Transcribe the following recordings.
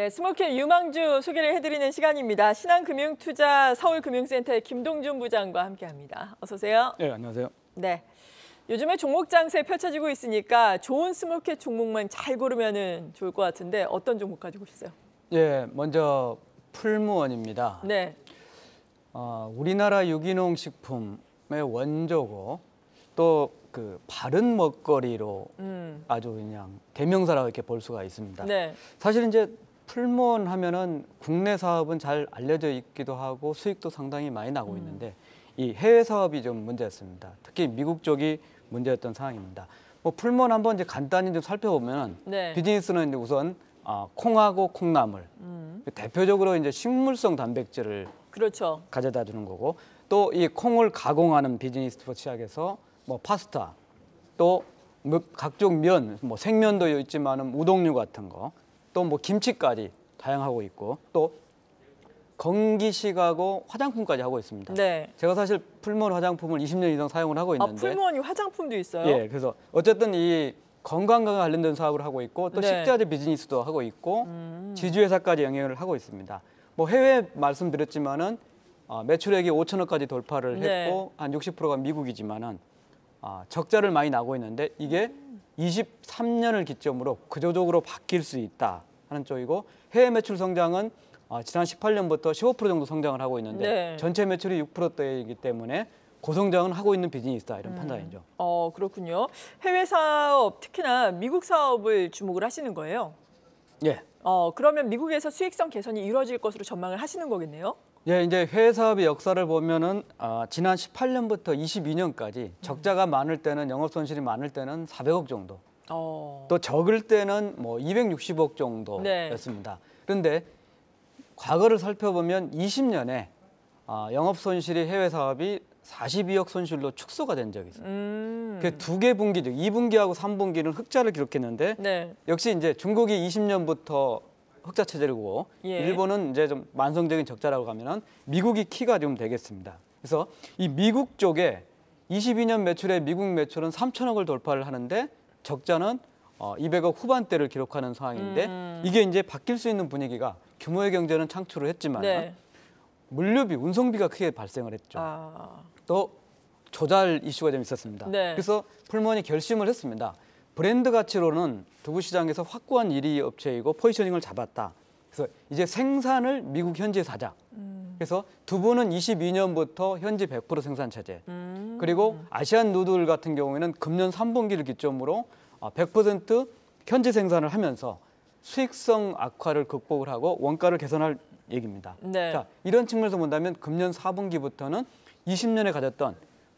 네, 스모키 유망주 소개를 해드리는 시간입니다. 신한금융투자 서울금융센터의 김동준 부장과 함께합니다. 어서 오세요. 네, 안녕하세요. 네, 요즘에 종목 장세 펼쳐지고 있으니까 좋은 스모켓 종목만 잘 고르면 좋을 것 같은데 어떤 종목 가지고 오셨어요? 예, 먼저 풀무원입니다. 네. 어, 우리나라 유기농 식품의 원조고 또그 바른 먹거리로 음. 아주 그냥 대명사라고 이렇게 볼 수가 있습니다. 네. 사실 이제 풀몬 하면은 국내 사업은 잘 알려져 있기도 하고 수익도 상당히 많이 나고 음. 있는데 이 해외 사업이 좀 문제였습니다. 특히 미국 쪽이 문제였던 상황입니다. 뭐 풀몬 한번 이제 간단히 좀 살펴보면 네. 비즈니스는 이제 우선 아, 콩하고 콩나물 음. 대표적으로 이제 식물성 단백질을 그렇죠. 가져다 주는 거고 또 이 콩을 가공하는 비즈니스부터 시작해서 뭐 파스타 또 뭐 각종 면, 뭐 생면도 있지만은 우동류 같은 거 또뭐 김치까지 다양하고 있고 또 건기식하고 화장품까지 하고 있습니다. 네. 제가 사실 풀무원 화장품을 20년 이상 사용을 하고 아, 있는데 아, 풀무원이 화장품도 있어요? 예, 그래서 어쨌든 이 건강과 관련된 사업을 하고 있고 또 네. 식자재 비즈니스도 하고 있고 음. 지주회사까지 영향을 하고 있습니다. 뭐 해외 말씀드렸지만은 어, 매출액이 5천억까지 돌파를 네. 했고 한 60%가 미국이지만은 어, 적자를 많이 나고 있는데 이게 음. 23년을 기점으로 구조적으로 바뀔 수 있다 하는 쪽이고 해외 매출 성장은 어, 지난 18년부터 15% 정도 성장을 하고 있는데 네. 전체 매출이 6%대이기 때문에 고성장은 하고 있는 비즈니스다 이런 음. 판단이죠. 어 그렇군요. 해외 사업 특히나 미국 사업을 주목을 하시는 거예요? 예. 어 그러면 미국에서 수익성 개선이 이루어질 것으로 전망을 하시는 거겠네요? 예, 이제 회 사업의 역사를 보면은 어, 지난 18년부터 22년까지 적자가 많을 때는 영업 손실이 많을 때는 400억 정도. 어. 또 적을 때는 뭐 260억 정도였습니다. 네. 그런데 과거를 살펴보면 20년에 어, 아, 영업 손실이 해외 사업이 42억 손실로 축소가 된 적이 있어요. 음. 그두 개 분기죠. 2분기하고 3분기는 흑자를 기록했는데 네. 역시 이제 중국이 20년부터 흑자 체제를 고 예. 일본은 이제 좀 만성적인 적자라고 하면은 미국이 키가 좀 되겠습니다. 그래서 이 미국 쪽에 22년 매출의 미국 매출은 3천억을 돌파를 하는데 적자는 어, 200억 후반대를 기록하는 상황인데 음. 이게 이제 바뀔 수 있는 분위기가 규모의 경제는 창출을 했지만 네. 물류비, 운송비가 크게 발생을 했죠. 아. 또 조달 이슈가 좀 있었습니다. 네. 그래서 풀먼이 결심을 했습니다. 브랜드 가치로는 두부 시장에서 확고한 1위 업체이고 포지셔닝을 잡았다. 그래서 이제 생산을 미국 현지에서 자 음. 그래서 두부는 22년부터 현지 100% 생산 체제. 음. 그리고 아시안 누들 같은 경우에는 금년 3분기를 기점으로 100% 어, 현지 생산을 하면서 수익성 악화를 극복을 하고 원가를 개선할 얘기입니다. 네. 자, 이런 측면에서 본다면 금년 4분기부터는 20년에 가졌던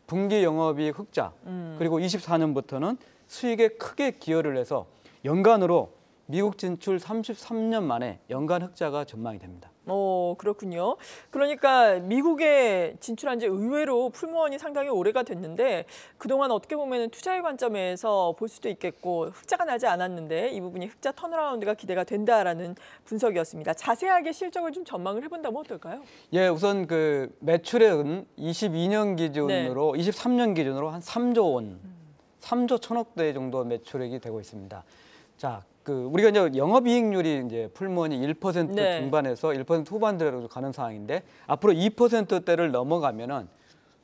분기 영업이익 흑자 음. 그리고 24년부터는 수익에 크게 기여를 해서 연간으로 미국 진출 33년 만에 연간 흑자가 전망이 됩니다. 어 그렇군요. 그러니까 미국에 진출한 지 의외로 풀무원이 상당히 오래가 됐는데 그동안 어떻게 보면 투자의 관점에서 볼 수도 있겠고 흑자가 나지 않았는데 이 부분이 흑자 턴어라운드가 기대가 된다라는 분석이었습니다. 자세하게 실적을 좀 전망을 해본다면 어떨까요? 예, 우선 그 매출액은 22년 기준으로 네. 23년 기준으로 한 3조 원. 음. 3조 1 0 0 0억대 정도 매출액이 되고 있습니다. 자, 그 우리가 이제 영업이익률이 이제 풀무원이 1% 네. 중반에서 1% 후반대로 가는 상황인데 앞으로 2%대를 넘어가면은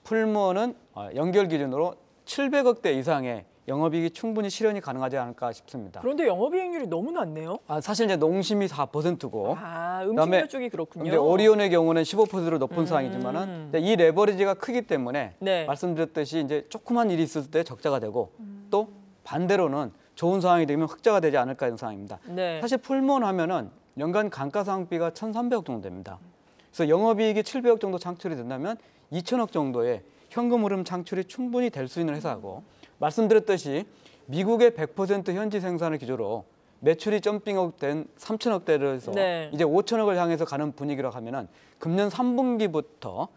풀무원은 어, 연결 기준으로 700억 대 이상의 영업이익이 충분히 실현이 가능하지 않을까 싶습니다. 그런데 영업이익률이 너무 낮네요. 아, 사실 이제 농심이 4%고 아, 음식료 쪽이 그렇군요. 이제 오리온의 경우는 15%로 높은 음. 상황이지만이 레버리지가 크기 때문에 네. 말씀드렸듯이 이제 조그만 일이 있을 때 적자가 되고 음. 또 반대로는 좋은 상황이 되면 흑자가 되지 않을까 이런 상황입니다. 네. 사실 풀몬 하면은 연간 감가상각비가 1,300억 정도 됩니다. 그래서 영업이익이 700억 정도 창출이 된다면 2,000억 정도의 현금 흐름 창출이 충분히 될 수 있는 회사고 말씀드렸듯이 미국의 100% 현지 생산을 기조로 매출이 점핑업 된 3천억 대에서 네. 이제 5천억을 향해서 가는 분위기라고 하면은 금년 3분기부터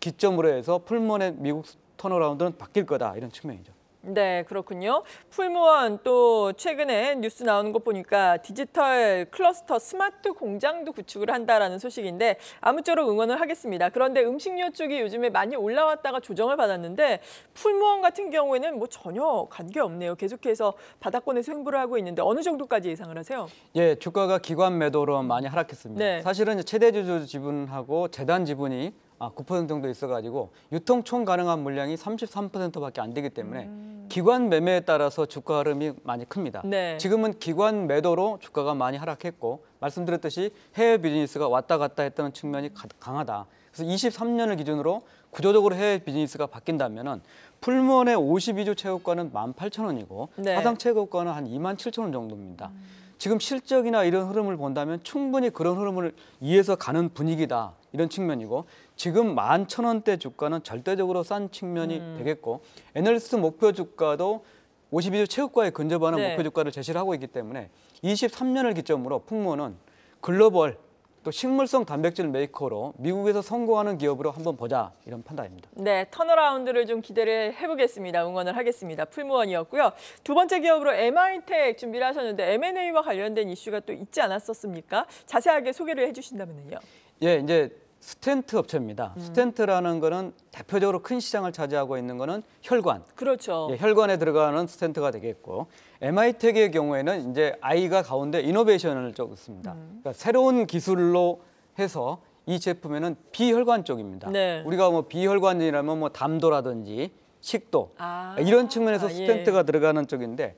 기점으로 해서 풀먼의 미국 턴어라운드는 바뀔 거다 이런 측면이죠. 네, 그렇군요. 풀무원 또 최근에 뉴스 나오는 것 보니까 디지털 클러스터 스마트 공장도 구축을 한다라는 소식인데 아무쪼록 응원을 하겠습니다. 그런데 음식료 쪽이 요즘에 많이 올라왔다가 조정을 받았는데 풀무원 같은 경우에는 뭐 전혀 관계 없네요. 계속해서 바닥권에서 횡보를 하고 있는데 어느 정도까지 예상을 하세요? 예, 주가가 기관 매도로 많이 하락했습니다. 네. 사실은 최대 주주 지분하고 재단 지분이 아, 9% 정도 있어가지고 유통총 가능한 물량이 33%밖에 안 되기 때문에 음. 기관 매매에 따라서 주가 흐름이 많이 큽니다. 네. 지금은 기관 매도로 주가가 많이 하락했고 말씀드렸듯이 해외 비즈니스가 왔다 갔다 했던 측면이 가, 강하다. 그래서 23년을 기준으로 구조적으로 해외 비즈니스가 바뀐다면은 풀원의5 2조 최고가는 18,000원이고 네. 하상 최고가는 한 27,000원 정도입니다. 음. 지금 실적이나 이런 흐름을 본다면 충분히 그런 흐름을 이해서 가는 분위기다. 이런 측면이고 지금 만 천 원대 주가는 절대적으로 싼 측면이 음. 되겠고 애널리스트 목표 주가도 52주 최고가에 근접하는 네. 목표 주가를 제시를 하고 있기 때문에 23년을 기점으로 풍모는 글로벌 또 식물성 단백질 메이커로 미국에서 성공하는 기업으로 한번 보자 이런 판단입니다. 네, 턴어라운드를 좀 기대를 해보겠습니다. 응원을 하겠습니다. 풀무원이었고요. 두 번째 기업으로 MI텍 준비를 하셨는데 M&A와 관련된 이슈가 또 있지 않았었습니까? 자세하게 소개를 해주신다면요. 예, 이제 스텐트 업체입니다. 음. 스텐트라는 거는 대표적으로 큰 시장을 차지하고 있는 거는 혈관. 그렇죠. 예, 혈관에 들어가는 스텐트가 되겠고 MI텍의 경우에는 이제 아이가 가운데 이노베이션을 적었습니다. 음. 그러니까 새로운 기술로 해서 이 제품에는 비혈관 쪽입니다. 네. 우리가 뭐 비혈관이라면 뭐 담도라든지 식도 아, 이런 측면에서 스텐트가 예. 들어가는 쪽인데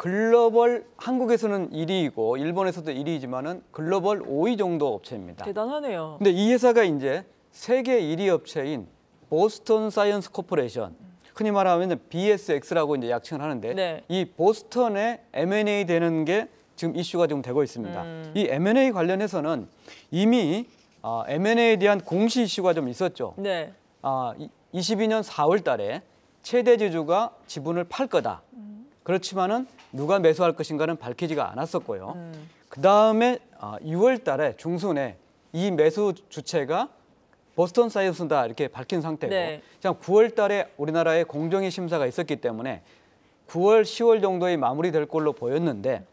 글로벌 한국에서는 1위이고 일본에서도 1위이지만은 글로벌 5위 정도 업체입니다. 대단하네요. 근데 이 회사가 이제 세계 1위 업체인 보스턴 사이언스 코퍼레이션 음. 흔히 말하면 BSX라고 이제 약칭을 하는데 네. 이 보스턴의 M&A 되는 게 지금 이슈가 좀 되고 있습니다. 음. 이 M&A 관련해서는 이미 어, 아, M&A에 대한 공시 이슈가 좀 있었죠. 네. 아, 22년 4월 달에 최대 제주가 지분을 팔 거다. 음. 그렇지만은 누가 매수할 것인가는 밝히지가 않았었고요. 음. 그 다음에 6월 아, 달에 중순에 이 매수 주체가 보스턴 사이언스다 이렇게 밝힌 상태고 네. 9월 달에 우리나라에 공정위 심사가 있었기 때문에 9월, 10월 정도에 마무리될 걸로 보였는데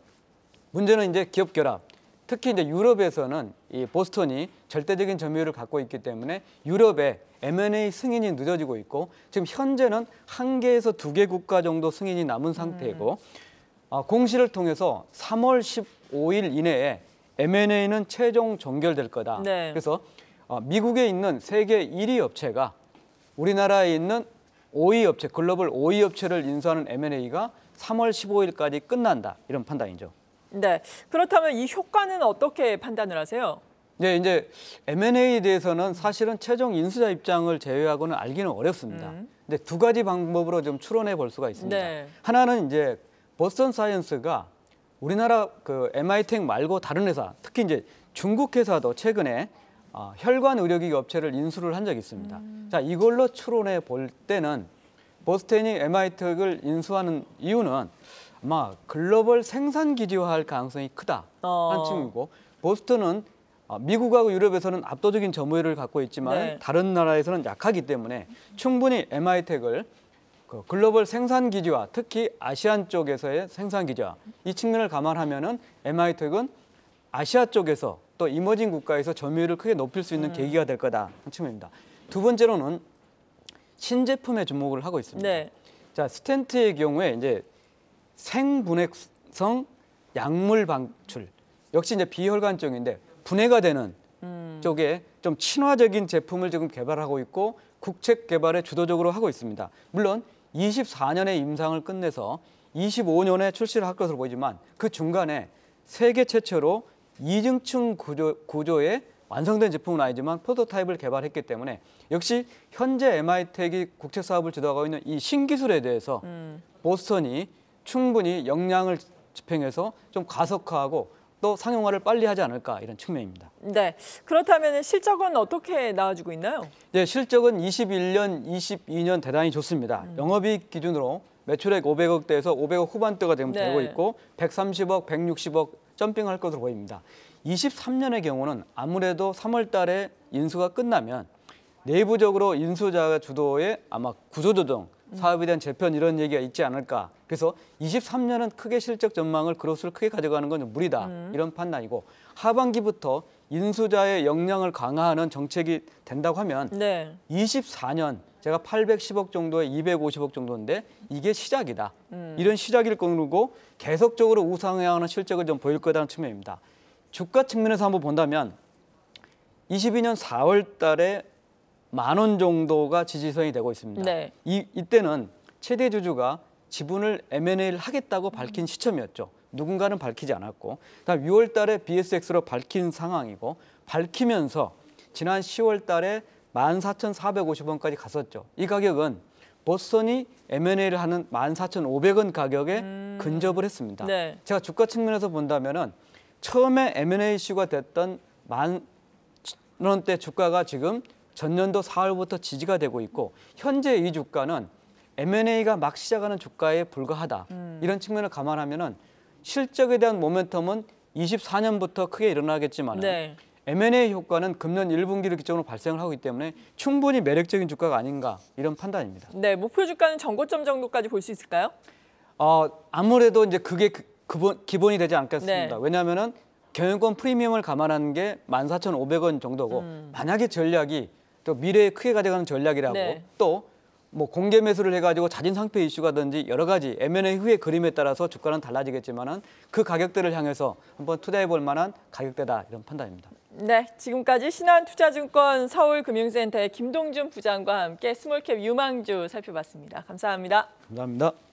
문제는 이제 기업 결합. 특히 이제 유럽에서는 이 보스턴이 절대적인 점유율을 갖고 있기 때문에 유럽의 M&A 승인이 늦어지고 있고 지금 현재는 한 개에서 두 개 국가 정도 승인이 남은 상태고 음. 아, 공시를 통해서 3월 15일 이내에 M&A는 최종 종결될 거다. 네. 그래서 어, 미국에 있는 세계 1위 업체가 우리나라에 있는 5위 업체, 글로벌 5위 업체를 인수하는 M&A가 3월 15일까지 끝난다. 이런 판단이죠. 네. 그렇다면 이 효과는 어떻게 판단을 하세요? 네, 이제 M&A에 대해서는 사실은 최종 인수자 입장을 제외하고는 알기는 어렵습니다. 음. 근데 두 가지 방법으로 좀 추론해 볼 수가 있습니다. 네. 하나는 이제 버스턴 사이언스가 우리나라 그 MIT 말고 다른 회사, 특히 이제 중국 회사도 최근에 어, 혈관 의료기기 업체를 인수를 한 적이 있습니다. 음. 자, 이걸로 추론해 볼 때는 버스턴이 MIT를 인수하는 이유는 아마 글로벌 생산 기지화할 가능성이 크다 어. 한측이고 보스턴은 어, 미국하고 유럽에서는 압도적인 점유율을 갖고 있지만 네. 다른 나라에서는 약하기 때문에 충분히 MI텍을 그 글로벌 생산 기지와 특히 아시안 쪽에서의 생산 기지와 이 측면을 감안하면은 MI텍은 아시아 쪽에서 또 이머징 국가에서 점유율을 크게 높일 수 있는 음. 계기가 될 거다 한 측면입니다. 두 번째로는 신제품에 주목을 하고 있습니다. 네. 자 스탠트의 경우에 이제 생분해성 약물 방출 역시 이제 비혈관 쪽인데 분해가 되는 음. 쪽에 좀 친화적인 제품을 지금 개발하고 있고 국책 개발에 주도적으로 하고 있습니다. 물론 2 4년에 임상을 끝내서 25년에 출시를 할 것으로 보이지만 그 중간에 세계 최초로 이중층 구조, 구조의 완성된 제품은 아니지만 프로토타입을 개발했기 때문에 역시 현재 MI텍이 국책 사업을 주도하고 있는 이 신기술에 대해서 음. 보스턴이 충분히 역량을 집행해서 좀 가속화하고 또 상용화를 빨리 하지 않을까 이런 측면입니다. 네, 그렇다면 실적은 어떻게 나와주고 있나요? 네, 실적은 21년, 22년 대단히 좋습니다. 음. 영업이익 기준으로 매출액 500억대에서 500억 후반대가 네. 되고 네. 있고 130억, 160억 점핑할 것으로 보입니다. 23년의 경우는 아무래도 3월 달에 인수가 끝나면 내부적으로 인수자 주도의 아마 구조조정, 사업에 대한 재편 이런 얘기가 있지 않을까 그래서 23년은 크게 실적 전망을 그로스를 크게 가져가는 건 무리다 음. 이런 판단이고 하반기부터 인수자의 역량을 강화하는 정책이 된다고 하면 네. 24년 제가 810억 정도에 250억 정도인데 이게 시작이다. 음. 이런 시작일 거고 계속적으로 우상향하는 실적을 좀 보일 거라는 측면입니다. 주가 측면에서 한번 본다면 22년 4월 달에 만 원 정도가 지지선이 되고 있습니다. 네. 이, 이때는 최대 주주가 지분을 M&A를 하겠다고 밝힌 음. 시점이었죠. 누군가는 밝히지 않았고 그 다음 6월 달에 BSX로 밝힌 상황이고 밝히면서 지난 10월 달에 14,450원까지 갔었죠. 이 가격은 보스턴이 M&A를 하는 14,500원 가격에 음... 근접을 했습니다. 네. 제가 주가 측면에서 본다면은 처음에 M&A 이슈가 됐던 만 원대 주가가 지금 전년도 4월부터 지지가 되고 있고 현재 이 주가는 M&A가 막 시작하는 주가에 불과하다. 음. 이런 측면을 감안하면 은 실적에 대한 모멘텀은 24년부터 크게 일어나겠지만 네. M&A 효과는 금년 1분기를 기점으로 발생을 하고 있기 때문에 충분히 매력적인 주가가 아닌가 이런 판단입니다. 네, 목표 주가는 전고점 정도까지 볼 수 있을까요? 어, 아무래도 이제 그게 그, 기본, 기본이 되지 않겠습니다. 네. 왜냐하면 경영권 프리미엄을 감안하는 게 14,500원 정도고 음. 만약에 전략이 또 미래에 크게 가져가는 전략이라고 네. 또뭐 공개 매수를 해가지고 자진 상폐 이슈가든지 여러 가지 M&A 후의 그림에 따라서 주가는 달라지겠지만은 그 가격대를 향해서 한번 투자해볼 만한 가격대다 이런 판단입니다. 네, 지금까지 신한투자증권 서울금융센터의 김동준 부장과 함께 스몰캡 유망주 살펴봤습니다. 감사합니다. 감사합니다.